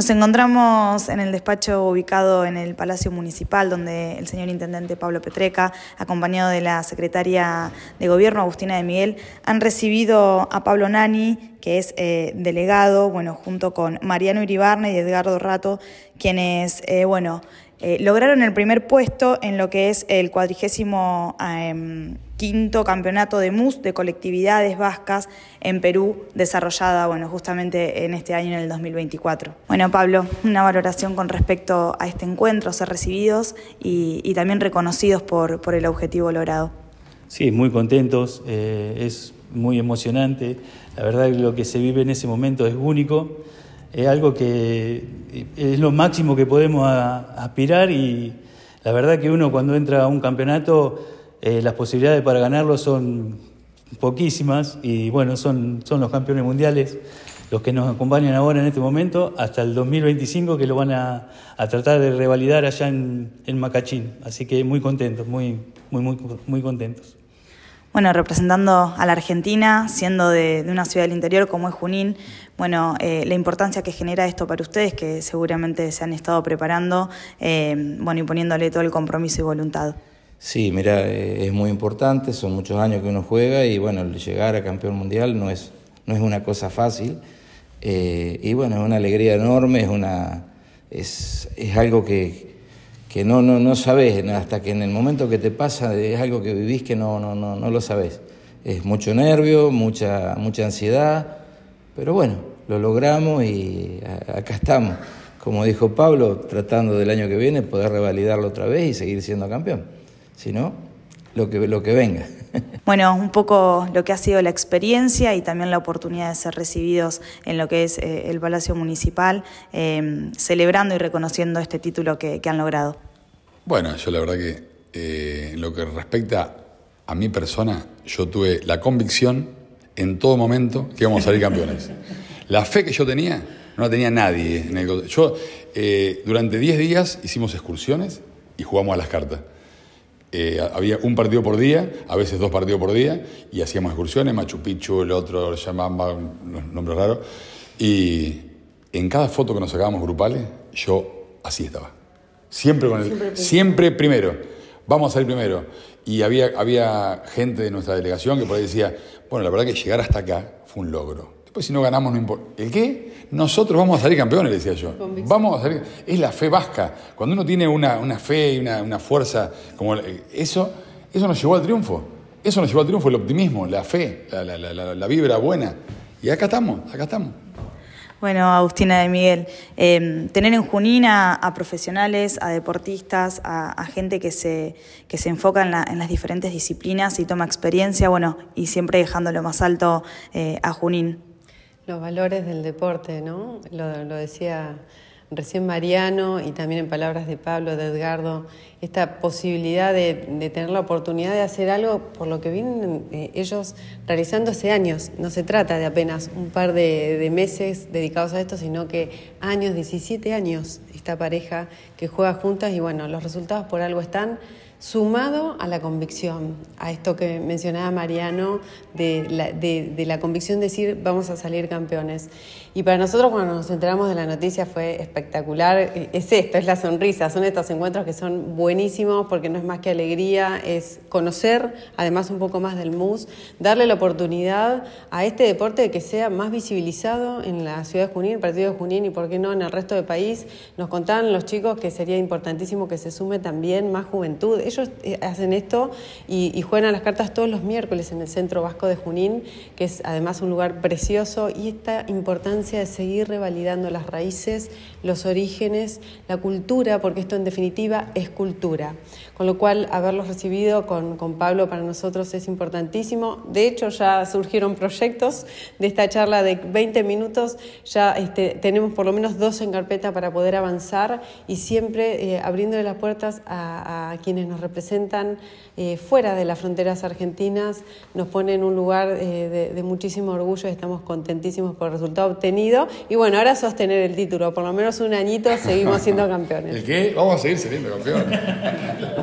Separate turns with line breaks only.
Nos encontramos en el despacho ubicado en el Palacio Municipal, donde el señor Intendente Pablo Petreca, acompañado de la secretaria de Gobierno, Agustina de Miguel, han recibido a Pablo Nani, que es eh, delegado, bueno, junto con Mariano Iribarne y Edgardo Rato, quienes, eh, bueno, eh, lograron el primer puesto en lo que es el cuadrigésimo em, quinto campeonato de MUS de colectividades vascas en Perú, desarrollada bueno, justamente en este año, en el 2024. Bueno, Pablo, una valoración con respecto a este encuentro, ser recibidos y, y también reconocidos por, por el objetivo logrado.
Sí, muy contentos, eh, es muy emocionante, la verdad que lo que se vive en ese momento es único es algo que es lo máximo que podemos aspirar y la verdad que uno cuando entra a un campeonato eh, las posibilidades para ganarlo son poquísimas y bueno, son, son los campeones mundiales los que nos acompañan ahora en este momento hasta el 2025 que lo van a, a tratar de revalidar allá en, en Macachín. Así que muy contentos, muy, muy, muy, muy contentos
bueno, representando a la Argentina, siendo de, una ciudad del interior como es Junín, bueno, eh, la importancia que genera esto para ustedes, que seguramente se han estado preparando, eh, bueno, y poniéndole todo el compromiso y
voluntad. Sí, mira, eh, es muy importante, son muchos años que uno juega y bueno, llegar a campeón mundial no es, no es una cosa fácil. y bueno, es una alegría enorme, es, una, es, es algo que, que no, no, no sabes, hasta que en el momento que te pasa es algo que vivís que no, no, no, no lo sabes. Es mucho nervio, mucha, mucha ansiedad, pero bueno, lo logramos y acá estamos. Como dijo Pablo, tratando del año que viene poder revalidarlo otra vez y seguir siendo campeón. Si no, lo que, lo que venga.
Bueno, un poco lo que ha sido la experiencia y también la oportunidad de ser recibidos en lo que es eh, el Palacio Municipal, em, celebrando y reconociendo este título que, han logrado.
Bueno, yo la verdad que eh, en lo que respecta a mi persona, yo tuve la convicción en todo momento que íbamos a salir campeones. la fe que yo tenía no la tenía nadie. Yo, eh, durante 10 días hicimos excursiones y jugamos a las cartas. Eh, había un partido por día, a veces dos partidos por día, y hacíamos excursiones, Machu Picchu, el otro, Yamamba, unos nombres raros. Y en cada foto que nos sacábamos grupales, yo así estaba. Siempre con el. Siempre, primero. Vamos a salir primero. Y había, había gente de nuestra delegación que por ahí decía: Bueno, la verdad que llegar hasta acá fue un logro. Pues si no ganamos no importa. ¿El qué? Nosotros vamos a salir campeones, le decía yo. Vamos a salir. Es la fe vasca. Cuando uno tiene una, fe y una, fuerza como eso, eso nos llevó al triunfo. Eso nos llevó al triunfo, el optimismo, la fe, la, vibra buena. Y acá estamos, acá estamos.
Bueno, Agustina de Miguel, em, tener en Junín a, profesionales, a deportistas, a, gente que se, que se enfoca en, las diferentes disciplinas y toma experiencia, bueno, y siempre dejando lo más alto eh, a Junín.
Los valores del deporte, ¿no? Lo, decía recién Mariano y también en palabras de Pablo, de Edgardo, esta posibilidad de, tener la oportunidad de hacer algo por lo que vienen eh, ellos realizando hace años. No se trata de apenas un par de, de meses dedicados a esto, sino que años, 17 años, esta pareja que juega juntas y bueno, los resultados por algo están sumado a la convicción, a esto que mencionaba Mariano, de la, convicción de decir vamos a salir campeones. Y para nosotros cuando nos enteramos de la noticia fue espectacular, e, es esto, es la sonrisa, son estos encuentros que son buenísimos porque no es más que alegría, es conocer además un poco más del MUS, darle la oportunidad a este deporte de que sea más visibilizado en la ciudad de Junín, el partido de Junín y por qué no en el resto del país. Nos contaban los chicos que sería importantísimo que se sume también más juventud ellos eh, hacen esto y, juegan a las cartas todos los miércoles en el Centro Vasco de Junín, que es además un lugar precioso, y esta importancia de seguir revalidando las raíces, los orígenes, la cultura, porque esto en definitiva es cultura. Con lo cual, haberlos recibido con, Pablo para nosotros es importantísimo. De hecho, ya surgieron proyectos de esta charla de 20 minutos, ya este, tenemos por lo menos dos en carpeta para poder avanzar y siempre abriendo eh, abriéndole las puertas a quienes nos representan eh, fuera de las fronteras argentinas, nos ponen un lugar eh, de, de, muchísimo orgullo y estamos contentísimos por el resultado obtenido. Y bueno, ahora sostener el título, por lo menos un añito seguimos siendo campeones. ¿El
qué? Vamos a seguir siendo campeones.